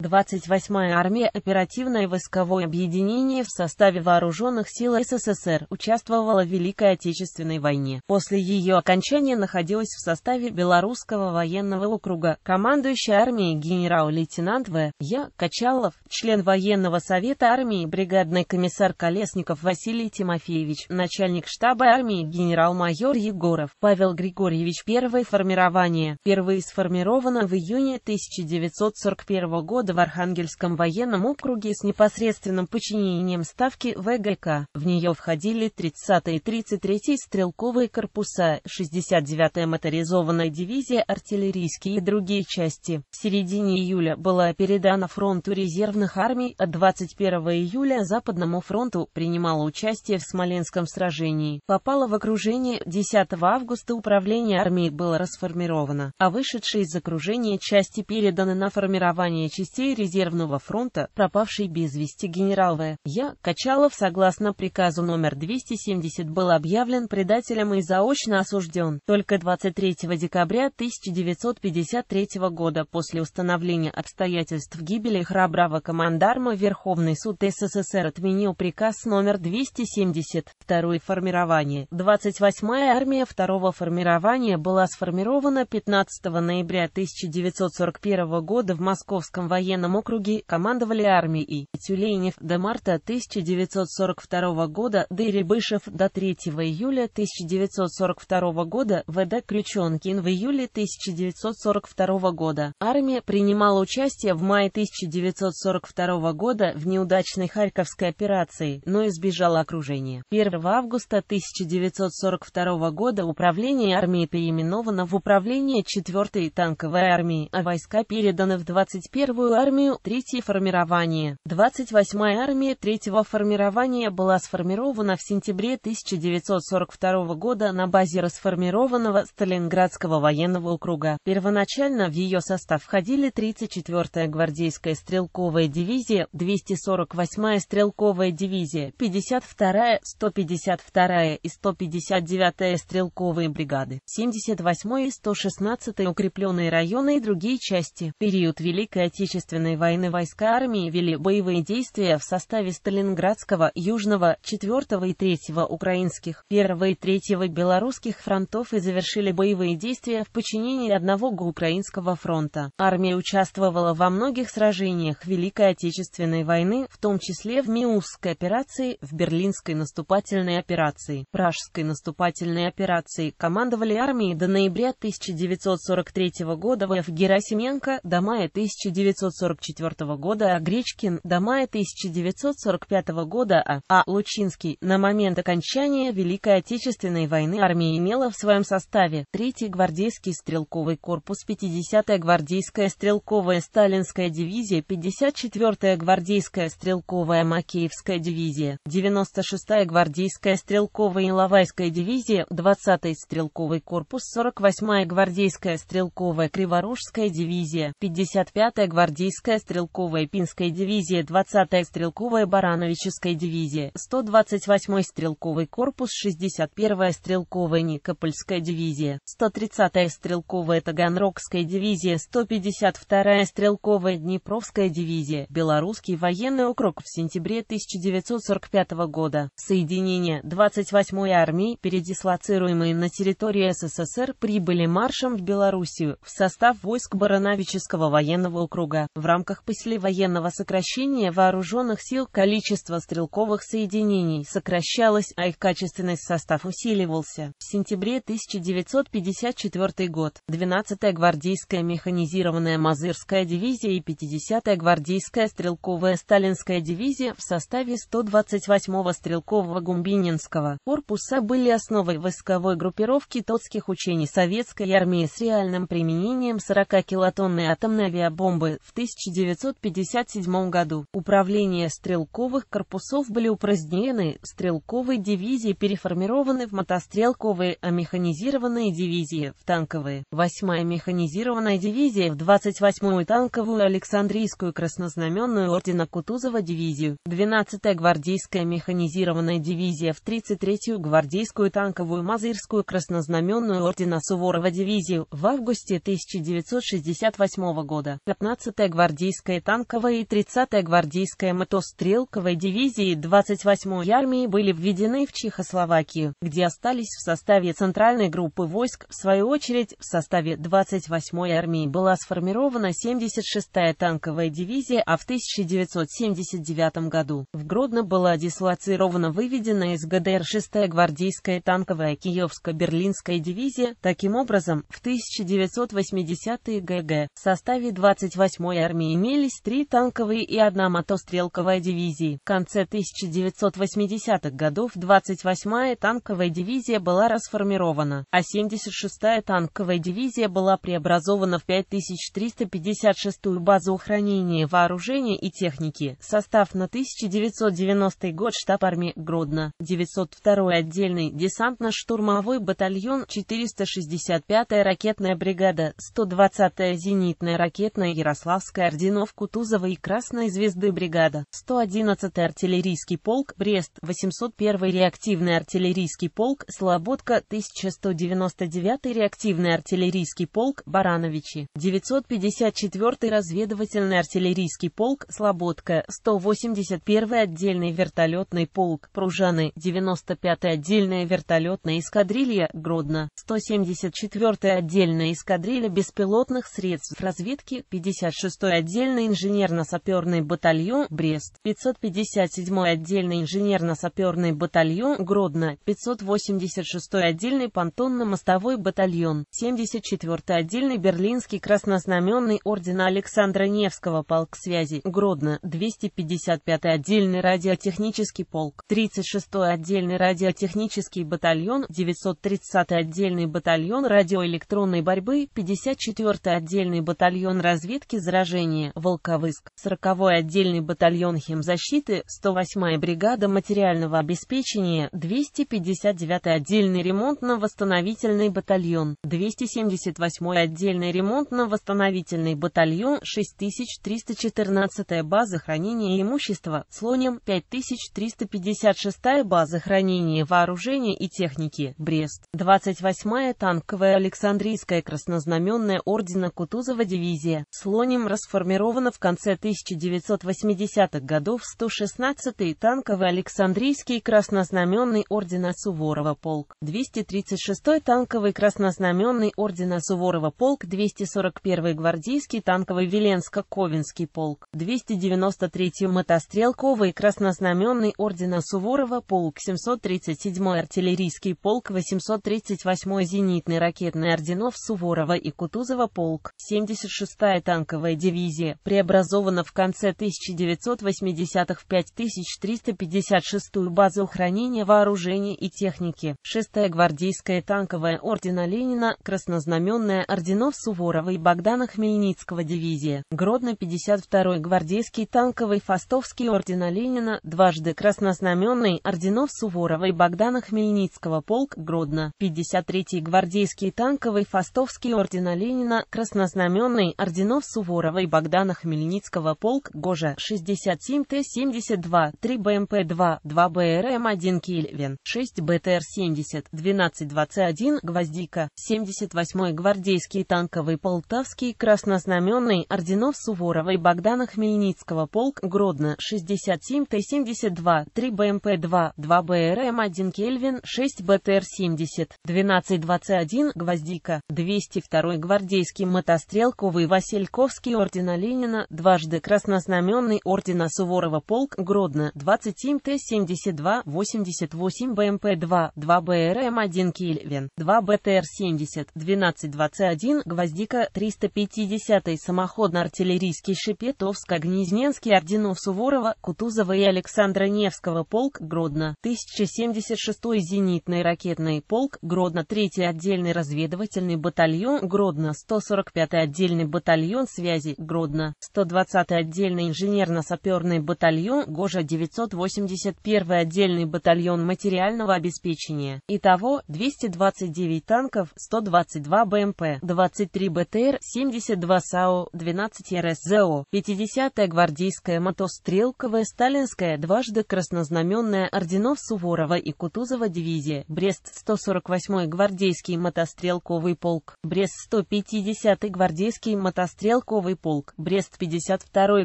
28-я армия оперативное войсковое объединение в составе Вооруженных сил СССР участвовала в Великой Отечественной войне. После ее окончания находилась в составе Белорусского военного округа. Командующий армией генерал-лейтенант В. Я. Качалов, член военного совета армии, бригадный комиссар Колесников Василий Тимофеевич, начальник штаба армии генерал-майор Егоров Павел Григорьевич. Первое формирование. Впервые сформировано в июне 1941 года завода в Архангельском военном округе с непосредственным подчинением ставки ВГК. В нее входили 30-й и 33-й стрелковые корпуса, 69-я моторизованная дивизия, артиллерийские и другие части. В середине июля была передана фронту резервных армий, а 21 июля Западному фронту принимала участие в Смоленском сражении. Попала в окружение 10 августа управление армии было расформировано, а вышедшие из окружения части переданы на формирование частей частей резервного фронта, пропавший без вести генерал В. Я, Качалов, согласно приказу номер 270, был объявлен предателем и заочно осужден. Только 23 декабря 1953 года после установления обстоятельств гибели храброго командарма Верховный суд СССР отменил приказ номер 270, второе формирование. 28-я армия второго формирования была сформирована 15 ноября 1941 года в Московском военном военном округе командовали армией Тюленев до марта 1942 года, Дерибышев до 3 июля 1942 года, ВД Крючонкин в июле 1942 года. Армия принимала участие в мае 1942 года в неудачной Харьковской операции, но избежала окружения. 1 августа 1942 года управление армии переименовано в управление 4-й танковой армии, а войска переданы в 21-ю армию 3 формирование. 28-я армия третьего формирования была сформирована в сентябре 1942 года на базе расформированного Сталинградского военного округа. Первоначально в ее состав входили 34-я гвардейская стрелковая дивизия, 248-я стрелковая дивизия, 52-я, 152-я и 159-я стрелковые бригады, 78-я и 116-я укрепленные районы и другие части. Период Великой Отечественной Отечественной войны войска армии вели боевые действия в составе Сталинградского, Южного, 4 и 3 украинских, 1 и 3 белорусских фронтов и завершили боевые действия в подчинении одного Украинского фронта. Армия участвовала во многих сражениях Великой Отечественной войны, в том числе в Миусской операции, в Берлинской наступательной операции, Пражской наступательной операции, командовали армией до ноября 1943 года в Герасименко до мая 1944 1944 года, а Гречкин до мая 1945 года, а, а Лучинский на момент окончания Великой Отечественной войны армия имела в своем составе 3-й гвардейский стрелковый корпус, 50-я гвардейская стрелковая сталинская дивизия, 54-я гвардейская стрелковая Макеевская дивизия, 96-я гвардейская стрелковая Иловайская дивизия, 20-й стрелковый корпус, 48-я гвардейская стрелковая Криворужская дивизия, 55-я гвардейская Гвардейская стрелковая Пинская дивизия, 20-я стрелковая Барановическая дивизия, 128-й стрелковый корпус, 61-я стрелковая Никопольская дивизия, 130-я стрелковая Таганрогская дивизия, 152-я стрелковая Днепровская дивизия, Белорусский военный округ в сентябре 1945 года. Соединение 28-й армии, передислоцируемые на территории СССР, прибыли маршем в Белоруссию в состав войск Барановического военного округа. В рамках послевоенного сокращения вооруженных сил количество стрелковых соединений сокращалось, а их качественный состав усиливался. В сентябре 1954 год 12-я гвардейская механизированная Мазырская дивизия и 50-я гвардейская стрелковая Сталинская дивизия в составе 128-го стрелкового Гумбининского корпуса были основой войсковой группировки тотских учений советской армии с реальным применением 40-килотонной атомной авиабомбы в 1957 году. Управление стрелковых корпусов были упразднены, стрелковые дивизии переформированы в мотострелковые, а механизированные дивизии – в танковые. восьмая механизированная дивизия в 28-ю танковую Александрийскую краснознаменную ордена Кутузова дивизию, 12-я гвардейская механизированная дивизия в 33-ю гвардейскую танковую Мазырскую краснознаменную ордена Суворова дивизию в августе 1968 года, 15-я гвардейская танковая и 30-я гвардейская мотострелковая дивизии 28-й армии были введены в Чехословакию, где остались в составе центральной группы войск. В свою очередь, в составе 28-й армии была сформирована 76-я танковая дивизия, а в 1979 году в Гродно была дислоцирована выведенная из ГДР 6-я гвардейская танковая Киевско-Берлинская дивизия. Таким образом, в 1980-е ГГ в составе 28-й армии имелись три танковые и одна мотострелковая дивизии. В конце 1980-х годов 28-я танковая дивизия была расформирована, а 76-я танковая дивизия была преобразована в 5356-ю базу хранения вооружения и техники. Состав на 1990 год штаб армии Гродно, 902-й отдельный десантно-штурмовой батальон, 465-я ракетная бригада, 120-я зенитная ракетная Ярославская Полоской орденов Кутузова и Красной Звезды бригада, 111-й артиллерийский полк, Брест, 801-й реактивный артиллерийский полк, Слободка, 1199-й реактивный артиллерийский полк, Барановичи, 954-й разведывательный артиллерийский полк, Слободка, 181-й отдельный вертолетный полк, Пружаны, 95-я отдельная вертолетная эскадрилья, Гродно, 174-я отдельная эскадрилья беспилотных средств разведки, 56 6 отдельный инженерно-саперный батальон Брест, 557 отдельный инженерно-саперный батальон Гродно, 586 отдельный понтонно-мостовой батальон, 74 отдельный берлинский краснознаменный ордена Александра Невского полк связи Гродно, 255 отдельный радиотехнический полк, 36 отдельный радиотехнический батальон, 930 отдельный батальон радиоэлектронной борьбы, 54 отдельный батальон разведки за сражении Волковыск, 40-й отдельный батальон химзащиты, 108-я бригада материального обеспечения, 259-й отдельный ремонтно-восстановительный батальон, 278-й отдельный ремонтно-восстановительный батальон, 6314-я база хранения имущества, Слоним, 5356-я база хранения вооружения и техники, Брест, 28-я танковая Александрийская краснознаменная ордена Кутузова дивизия, Слоним расформирована в конце 1980-х годов 116-й танковый Александрийский краснознаменный ордена Суворова полк, 236-й танковый краснознаменный ордена Суворова полк, 241-й гвардейский танковый Веленско-Ковенский полк, 293-й мотострелковый краснознаменный ордена Суворова полк, 737-й артиллерийский полк, 838-й зенитный ракетный орденов Суворова и Кутузова полк, 76-я танковая дивизия, преобразована в конце 1980-х в 5356-ю базу хранения вооружения и техники, 6-я гвардейская танковая ордена Ленина, краснознаменная орденов Суворова и Богдана Хмельницкого дивизия, Гродно 52-й гвардейский танковый фастовский ордена Ленина, дважды краснознаменный орденов Суворова и Богдана Хмельницкого полк Гродно, 53-й гвардейский танковый фастовский ордена Ленина, краснознаменный орденов Суворова, Федорова и Богдана Хмельницкого полк Гожа 67 Т-72, 3 БМП-2, 2 БРМ-1 Кельвин, 6 БТР-70, 12-21 Гвоздика, 78-й гвардейский танковый полтавский краснознаменный орденов Суворова и Богдана Хмельницкого полк Гродно 67 Т-72, 3 БМП-2, 2 БРМ-1 Кельвин, 6 БТР-70, 12-21 Гвоздика, 202-й гвардейский мотострелковый Васильковский ордена Ленина, дважды краснознаменный ордена Суворова полк Гродно 27 Т-72 88 БМП-2 2 БРМ-1 Кельвин 2 БТР-70 12-21 Гвоздика 350 й самоходно-артиллерийский Шепетовско-Гнезненский орденов Суворова, Кутузова и Александра Невского полк Гродно 1076 зенитный ракетный полк Гродно 3 й отдельный разведывательный батальон Гродно 145 й отдельный батальон связи связи, Гродно, 120-й отдельный инженерно-саперный батальон, Гожа 981-й отдельный батальон материального обеспечения. Итого, 229 танков, 122 БМП, 23 БТР, 72 САУ, 12 РСЗО, 50-я гвардейская мотострелковая сталинская, дважды краснознаменная орденов Суворова и Кутузова дивизия, Брест 148-й гвардейский мотострелковый полк, Брест 150-й гвардейский мотострелковый полк, Брест 52-й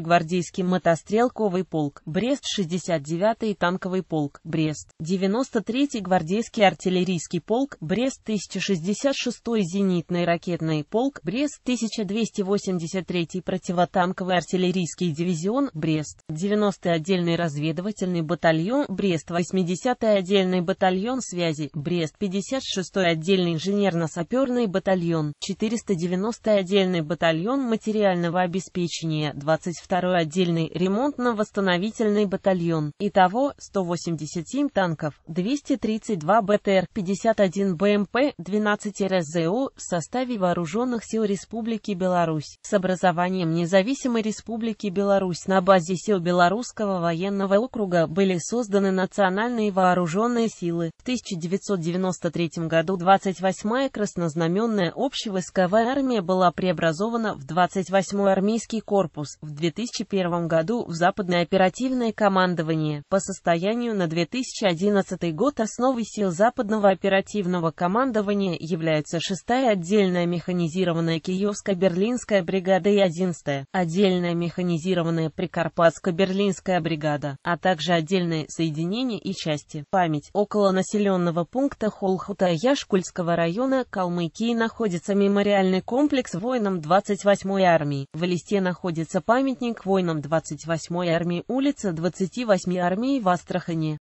гвардейский мотострелковый полк, Брест 69-й танковый полк, Брест 93-й гвардейский артиллерийский полк, Брест 1066-й зенитный ракетный полк, Брест 1283-й противотанковый артиллерийский дивизион, Брест 90-й отдельный разведывательный батальон, Брест 80-й отдельный батальон связи, Брест 56-й отдельный инженерно-саперный батальон, 490-й отдельный батальон материально материального обеспечения, 22-й отдельный ремонтно-восстановительный батальон. Итого 187 танков, 232 БТР, 51 БМП, 12 рзо в составе Вооруженных сил Республики Беларусь. С образованием независимой Республики Беларусь на базе сил Белорусского военного округа были созданы национальные вооруженные силы. В 1993 году 28-я краснознаменная общевойсковая армия была преобразована в 28 8-й армейский корпус в 2001 году в Западное оперативное командование. По состоянию на 2011 год основой сил Западного оперативного командования являются 6-я отдельная механизированная Киевско-Берлинская бригада и 11-я отдельная механизированная Прикарпатско-Берлинская бригада, а также отдельные соединения и части. Память. Около населенного пункта Холхута Яшкульского района Калмыкии находится мемориальный комплекс воинам 28-й армии армии. В Элисте находится памятник воинам 28-й армии, улица 28-й армии в Астрахани.